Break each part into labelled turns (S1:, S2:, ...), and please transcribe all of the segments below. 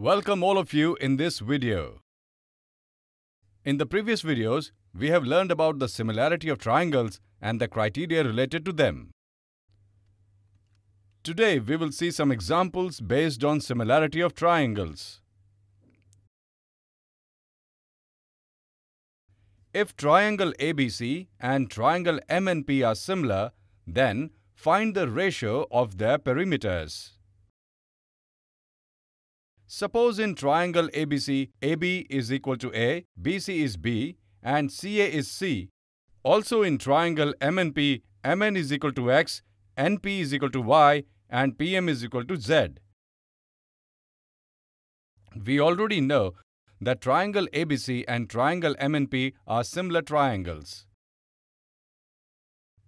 S1: Welcome all of you in this video. In the previous videos, we have learned about the similarity of triangles and the criteria related to them. Today, we will see some examples based on similarity of triangles. If triangle ABC and triangle MNP are similar, then find the ratio of their perimeters. Suppose in triangle ABC, AB is equal to A, BC is B, and CA is C. Also in triangle MNP, MN is equal to X, NP is equal to Y, and PM is equal to Z. We already know that triangle ABC and triangle MNP are similar triangles.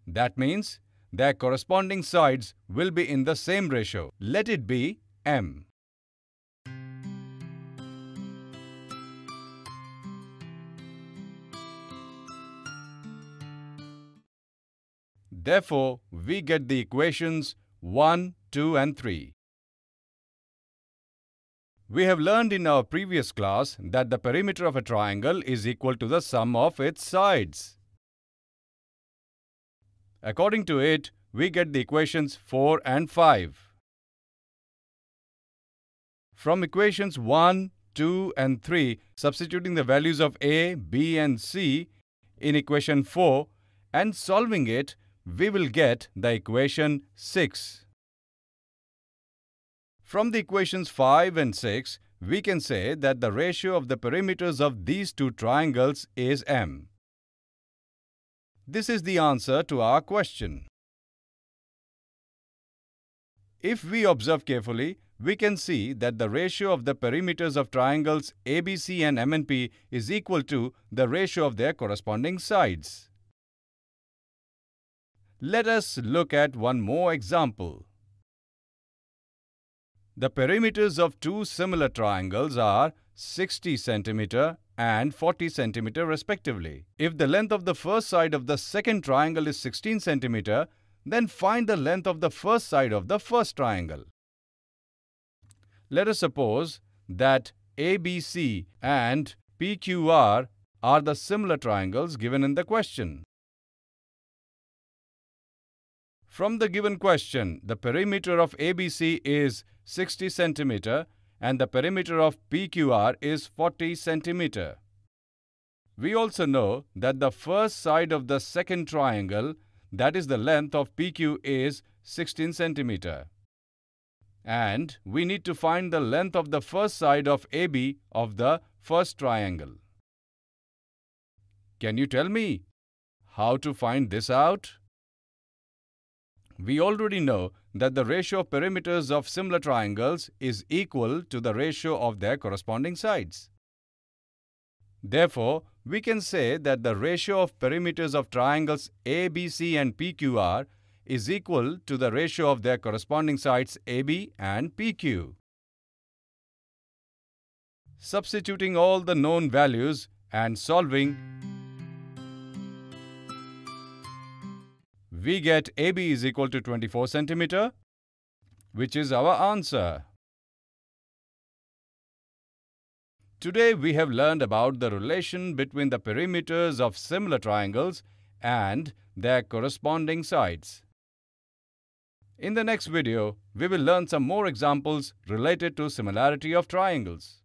S1: That means their corresponding sides will be in the same ratio. Let it be M. Therefore, we get the equations 1, 2 and 3. We have learned in our previous class that the perimeter of a triangle is equal to the sum of its sides. According to it, we get the equations 4 and 5. From equations 1, 2 and 3, substituting the values of a, b and c in equation 4 and solving it, we will get the equation 6. From the equations 5 and 6, we can say that the ratio of the perimeters of these two triangles is m. This is the answer to our question. If we observe carefully, we can see that the ratio of the perimeters of triangles ABC and MNP is equal to the ratio of their corresponding sides. Let us look at one more example. The perimeters of two similar triangles are 60 cm and 40 cm respectively. If the length of the first side of the second triangle is 16 cm, then find the length of the first side of the first triangle. Let us suppose that ABC and PQR are the similar triangles given in the question. From the given question, the perimeter of ABC is 60 cm and the perimeter of PQR is 40 cm. We also know that the first side of the second triangle, that is the length of PQ is 16 cm. And we need to find the length of the first side of AB of the first triangle. Can you tell me how to find this out? We already know that the ratio of perimeters of similar triangles is equal to the ratio of their corresponding sides. Therefore, we can say that the ratio of perimeters of triangles ABC and PQR is equal to the ratio of their corresponding sides AB and PQ. Substituting all the known values and solving we get AB is equal to 24 centimeter, which is our answer. Today we have learned about the relation between the perimeters of similar triangles and their corresponding sides. In the next video, we will learn some more examples related to similarity of triangles.